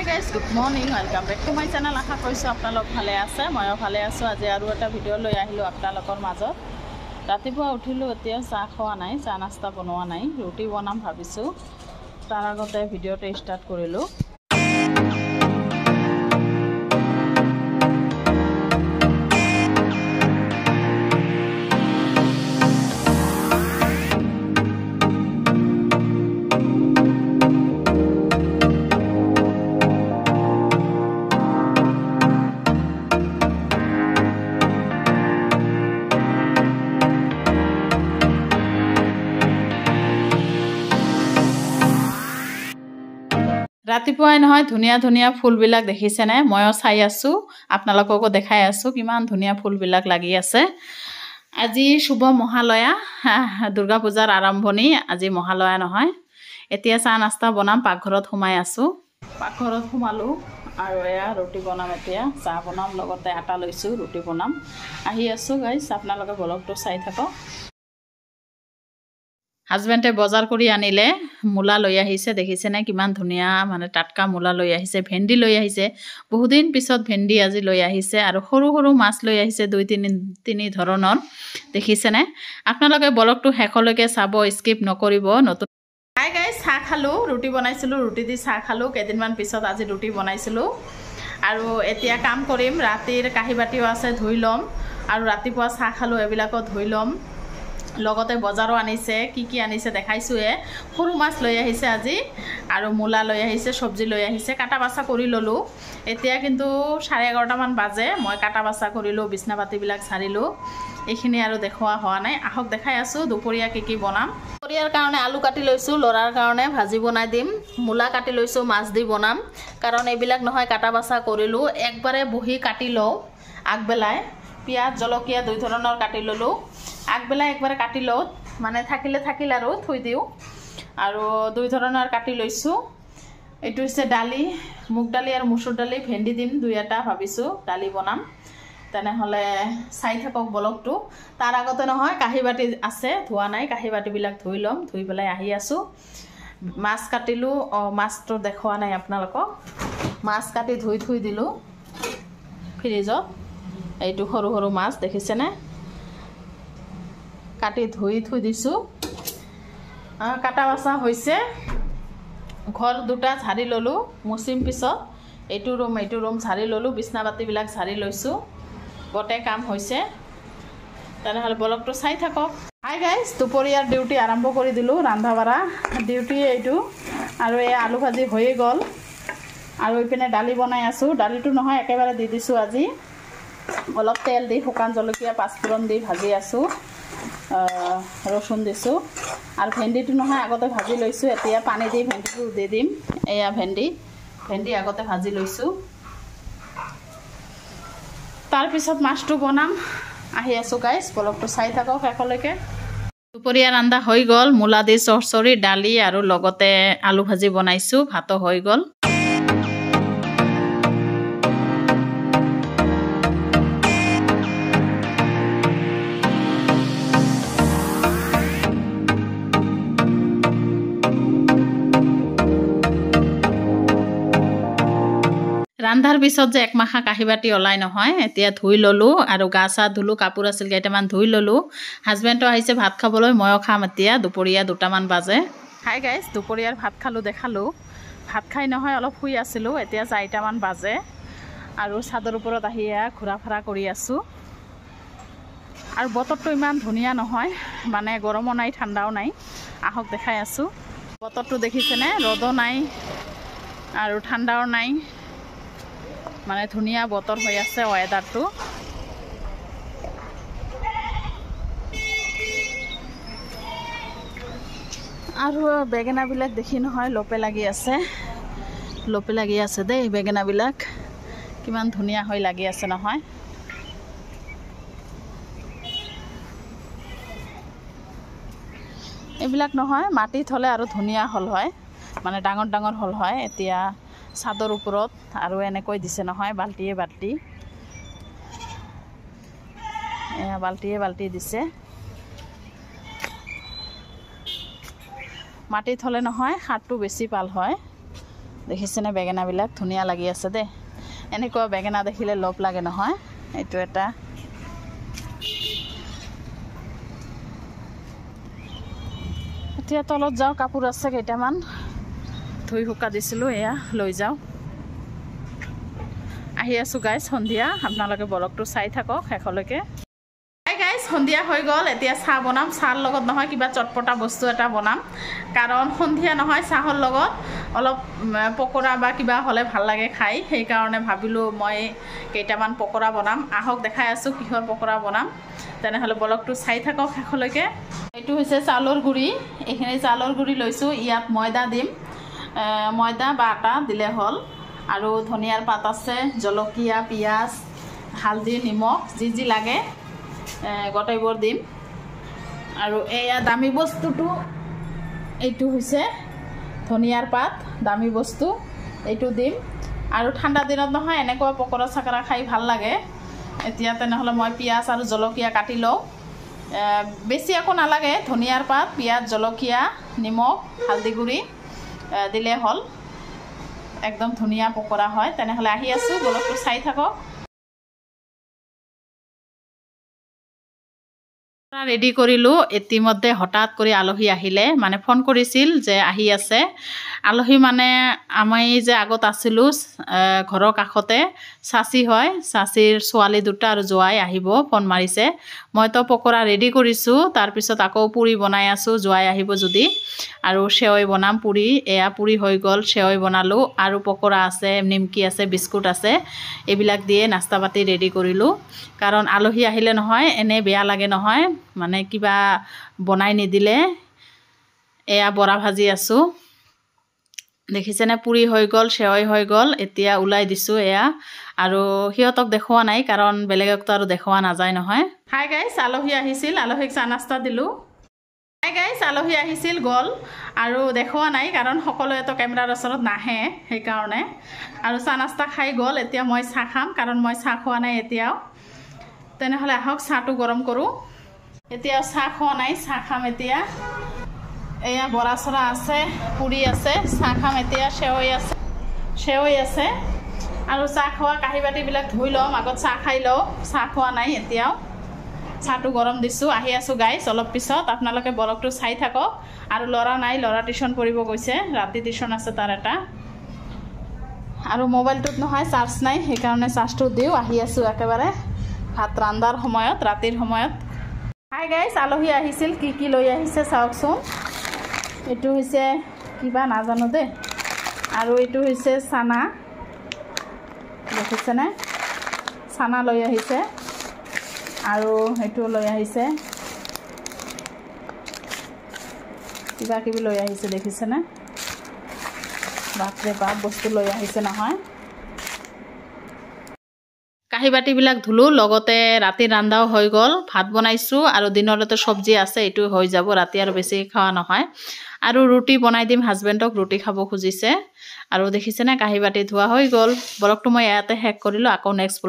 high guys good morning welcome back to my channel আশা কৰিছোঁ আপোনালোক ভালে আছে ময়ো ভালে আছোঁ আজি আৰু এটা ভিডিঅ' লৈ আহিলোঁ আপোনালোকৰ মাজত ৰাতিপুৱা উঠিলোঁ এতিয়া চাহ খোৱা নাই চাহ নাস্তা বনোৱা নাই ৰুটি বনাম ভাবিছোঁ তাৰ আগতে ভিডিঅ'টো ষ্টাৰ্ট কৰিলোঁ ৰাতিপুৱাই নহয় ধুনীয়া ধুনীয়া ফুলবিলাক দেখিছেনে ময়ো চাই আছোঁ আপোনালোককো দেখাই আছোঁ কিমান ধুনীয়া ফুলবিলাক লাগি আছে আজি শুভ মহালয়া দুৰ্গা পূজাৰ আৰম্ভণি আজি মহালয়া নহয় এতিয়া চাহ নাস্তা বনাম পাকঘৰত সোমাই আছোঁ পাকঘৰত সোমালোঁ আৰু এয়া ৰুটি বনাম এতিয়া চাহ বনাম লগতে আটা লৈছোঁ ৰুটি বনাম আহি আছোঁ গাইছ আপোনালোকে ব্লগটো চাই থাকক হাজবেণ্ডে বজাৰ কৰি আনিলে মূলা লৈ আহিছে দেখিছেনে কিমান ধুনীয়া মানে টাটকা মূলা লৈ আহিছে ভেন্দি লৈ আহিছে বহুদিন পিছত ভেন্দি আজি লৈ আহিছে আৰু সৰু সৰু মাছ লৈ আহিছে দুই তিনি তিনি ধৰণৰ দেখিছেনে আপোনালোকে ব্লগটো শেষলৈকে চাব স্কিপ নকৰিব নতুন খাই গাই চাহ খালোঁ ৰুটি বনাইছিলোঁ ৰুটি দি চাহ খালোঁ কেইদিনমান পিছত আজি ৰুটি বনাইছিলোঁ আৰু এতিয়া কাম কৰিম ৰাতিৰ কাঁহী বাতিও আছে ধুই ল'ম আৰু ৰাতিপুৱা চাহ খালোঁ এইবিলাকো ধুই ল'ম লগতে বজাৰো আনিছে কি কি আনিছে দেখাইছোঁহে সৰু মাছ লৈ আহিছে আজি আৰু মূলা লৈ আহিছে চব্জি লৈ আহিছে কাটা বাচা কৰি ল'লোঁ এতিয়া কিন্তু চাৰে এঘাৰটামান বাজে মই কাটা বাচা কৰিলোঁ বিচনা পাতিবিলাক চাৰিলোঁ এইখিনি আৰু দেখুওৱা হোৱা নাই আহক দেখাই আছোঁ দুপৰীয়া কি কি বনাম দুপৰীয়াৰ কাৰণে আলু কাটি লৈছোঁ ল'ৰাৰ কাৰণে ভাজি বনাই দিম মূলা কাটি লৈছোঁ মাছ দি বনাম কাৰণ এইবিলাক নহয় কাটা বাচা কৰিলোঁ একবাৰে বহি কাটি লওঁ আগবেলাই পিঁয়াজ জলকীয়া দুই ধৰণৰ কাটি ল'লোঁ আগবেলা একবাৰ কাটি লওঁ মানে থাকিলে থাকিল আৰু থৈ দিওঁ আৰু দুই ধৰণৰ কাটি লৈছোঁ এইটো হৈছে দালি মুগ দালি আৰু মচুৰ দালি ভেন্দি দিম দুই এটা ভাবিছোঁ দালি বনাম তেনেহ'লে চাই থাকক ব্লগটো তাৰ আগতে নহয় কাঁহী বাতি আছে ধোৱা নাই কাঁহী বাতিবিলাক ধুই ল'ম ধুই পেলাই আহি আছোঁ মাছ কাটিলোঁ অঁ মাছটো দেখুওৱা নাই আপোনালোকক মাছ কাটি ধুই থৈ দিলোঁ ফ্ৰিজত এইটো সৰু সৰু মাছ দেখিছেনে কাটি ধুই থৈ দিছোঁ কাটা বাচা হৈছে ঘৰ দুটা ঝাৰি ল'লোঁ মচিম পিছত এইটো ৰুম এইটো ৰুম ঝাৰি ল'লোঁ বিচনা পাতিবিলাক ঝাৰি লৈছোঁ গোটেই কাম হৈছে তেনেহ'লে ব্লগটো চাই থাকক হাই গাইজ দুপৰীয়াৰ ডিউটি আৰম্ভ কৰি দিলোঁ ৰন্ধা বাঢ়া ডিউটি এইটো আৰু এই আলু ভাজি হৈয়ে গ'ল আৰু এইপিনে দালি বনাই আছোঁ দালিটো নহয় একেবাৰে দি দিছোঁ আজি অলপ তেল দি শুকান জলকীয়া পাঁচফোৰণ দি ভাজি আছোঁ ৰচুন দিছোঁ আৰু ভেন্দিটো নহয় আগতে ভাজি লৈছোঁ এতিয়া পানী দি ভেন্দিটো উদি দিম এয়া ভেন্দি ভেন্দি আগতে ভাজি লৈছোঁ তাৰপিছত মাছটো বনাম আহি আছোঁ গাইজ বলকটো চাই থাকক শেষলৈকে দুপৰীয়া ৰান্ধা হৈ গ'ল মূলা দি চৰচৰি দালি আৰু লগতে আলু ভাজি বনাইছোঁ ভাতো হৈ গ'ল ৰন্ধাৰ পিছত যে একমাহা কাঁহী বাতি ওলাই নহয় এতিয়া ধুই ল'লোঁ আৰু গা চা ধুলোঁ কাপোৰ আছিল কেইটামান ধুই ল'লোঁ হাজবেণ্ডো আহিছে ভাত খাবলৈ ময়ো খাম এতিয়া দুপৰীয়া দুটামান বাজে খাই গাইছ দুপৰীয়াৰ ভাত খালোঁ দেখালোঁ ভাত খাই নহয় অলপ শুই আছিলোঁ এতিয়া চাৰিটামান বাজে আৰু চাদৰ ওপৰত আহি ঘূৰা ফুৰা কৰি আছোঁ আৰু বতৰটো ইমান ধুনীয়া নহয় মানে গৰমো নাই ঠাণ্ডাও নাই আহক দেখাই আছোঁ বতৰটো দেখিছেনে ৰ'দো নাই আৰু ঠাণ্ডাও নাই মানে ধুনীয়া বতৰ হৈ আছে ৱেডাৰটো আৰু বেগেনাবিলাক দেখি নহয় লোপে লাগি আছে লোপে লাগি আছে দেই বেগেনাবিলাক কিমান ধুনীয়া হৈ লাগি আছে নহয় এইবিলাক নহয় মাটিত হ'লে আৰু ধুনীয়া হ'ল হয় মানে ডাঙৰ ডাঙৰ হ'ল হয় এতিয়া চাদৰ ওপৰত আৰু এনেকৈ দিছে নহয় বাল্টিয়ে বাল্টি বাল্টিয়ে বাল্টি দিছে মাটিত হ'লে নহয় সাৰটো বেছি ভাল হয় দেখিছেনে বেঙেনাবিলাক ধুনীয়া লাগি আছে দেই এনেকুৱা বেঙেনা দেখিলে লোভ লাগে নহয় এইটো এটা এতিয়া তলত যাওঁ কাপোৰ আছে কেইটামান ধুই শুকা দিছিলোঁ এয়া লৈ যাওঁ আহি আছোঁ গাইজ সন্ধিয়া আপোনালোকে ব্লগটো চাই থাকক শেষলৈকে গাইজ সন্ধিয়া হৈ গ'ল এতিয়া চাহ বনাম চাহৰ লগত নহয় কিবা চটপটা বস্তু এটা বনাম কাৰণ সন্ধিয়া নহয় চাহৰ লগত অলপ পকোৰা বা কিবা হ'লে ভাল লাগে খাই সেইকাৰণে ভাবিলোঁ মই কেইটামান পকোৰা বনাম আহক দেখাই আছোঁ কিহৰ পকোৰা বনাম তেনেহ'লে ব্লগটো চাই থাকক শেষলৈকে এইটো হৈছে চাউলৰ গুড়ি এইখিনি চাউলৰ গুড়ি লৈছোঁ ইয়াত ময়দা দিম ময়দা বা আটা দিলে হ'ল আৰু ধনিয়াৰ পাত আছে জলকীয়া পিঁয়াজ হালধি নিমখ যি যি লাগে গোটেইবোৰ দিম আৰু এয়া দামী বস্তুটো এইটো হৈছে ধনিয়াৰ পাত দামী বস্তু এইটো দিম আৰু ঠাণ্ডা দিনত নহয় এনেকুৱা পকৰা চাকৰা খাই ভাল লাগে এতিয়া তেনেহ'লে মই পিঁয়াজ আৰু জলকীয়া কাটি লওঁ বেছি একো নালাগে ধনিয়াৰ পাত পিঁয়াজ জলকীয়া নিমখ হালধি গুড়ি দিলে হ'ল একদম ধুনীয়া পকোৰা হয় তেনেহ'লে আহি আছোঁ গলকটো চাই থাকক পৰা ৰেডি কৰিলোঁ ইতিমধ্যে হঠাৎ কৰি আলহী আহিলে মানে ফোন কৰিছিল যে আহি আছে আলহী মানে আমি যে আগত আছিলোঁ ঘৰৰ কাষতে চাচি হয় চাচিৰ ছোৱালী দুটা আৰু জোঁৱাই আহিব ফোন মাৰিছে মইতো পকোৰা ৰেডি কৰিছোঁ তাৰপিছত আকৌ পুৰি বনাই আছোঁ জোঁৱাই আহিব যদি আৰু চেৱৈ বনাম পুৰি এয়া পুৰি হৈ গ'ল চেৱৈ বনালোঁ আৰু পকোৰা আছে নিমকি আছে বিস্কুট আছে এইবিলাক দিয়ে নাস্তা পাতি ৰেডি কৰিলোঁ কাৰণ আলহী আহিলে নহয় এনেই বেয়া লাগে নহয় মানে কিবা বনাই নিদিলে এয়া বৰা ভাজি আছোঁ দেখিছেনে পুৰি হৈ গ'ল চেৱাই হৈ গ'ল এতিয়া ওলাই দিছোঁ এয়া আৰু সিহঁতক দেখুওৱা নাই কাৰণ বেলেগকতো আৰু দেখুওৱা নাযায় নহয় হাই গাইছ আলহী আহিছিল আলহীক চাহ নাস্তা দিলোঁ হাই গাইছ আলহী আহিছিল গ'ল আৰু দেখুওৱা নাই কাৰণ সকলোৱেতো কেমেৰাৰ ওচৰত নাহে সেইকাৰণে আৰু চাহ নাস্তা খাই গ'ল এতিয়া মই চাহ খাম কাৰণ মই চাহ খোৱা নাই এতিয়াও তেনেহ'লে আহক চাহটো গৰম কৰোঁ এতিয়া চাহ খোৱা নাই চাহ খাম এতিয়া এয়া বৰা চৰা আছে পুৰি আছে চাহ খাম এতিয়া চেৱৈ আছে চেৱৈ আছে আৰু চাহ খোৱা কাঁহী বাতিবিলাক ধুই ল'ম আগত চাহ খাই লওঁ চাহ খোৱা নাই এতিয়াও চাহটো গৰম দিছোঁ আহি আছোঁ গাইছ অলপ পিছত আপোনালোকে বৰফটো চাই থাকক আৰু ল'ৰা নাই ল'ৰা টিউশ্যন পঢ়িব গৈছে ৰাতি টিউশ্যন আছে তাৰ এটা আৰু মোবাইলটোত নহয় চাৰ্জ নাই সেইকাৰণে চাৰ্জটো দিওঁ আহি আছোঁ একেবাৰে ভাত ৰান্ধাৰ সময়ত ৰাতিৰ সময়ত হাই গাইছ আলহী আহিছিল কি কি লৈ আহিছে চাওকচোন এইটো হৈছে কিবা নাজানো দেই আৰু এইটো হৈছে চানা দেখিছেনে চানা লৈ আহিছে আৰু সেইটো লৈ আহিছে কিবা কিবি লৈ আহিছে দেখিছেনে বাপৰে বাপ বস্তু লৈ আহিছে নহয় কাঁহী বাতিবিলাক ধুলোঁ লগতে ৰাতি ৰন্ধাও হৈ গ'ল ভাত বনাইছোঁ আৰু দিনলৈতো চব্জি আছে এইটো হৈ যাব ৰাতি আৰু বেছি খোৱা নহয় আৰু ৰুটি বনাই দিম হাজবেণ্ডক ৰুটি খাব খুজিছে আৰু দেখিছেনে কাঁহী বাতি ধোৱা হৈ গ'ল বৰকটো মই ইয়াতে শেষ কৰিলোঁ আকৌ নেক্সট ব্লগ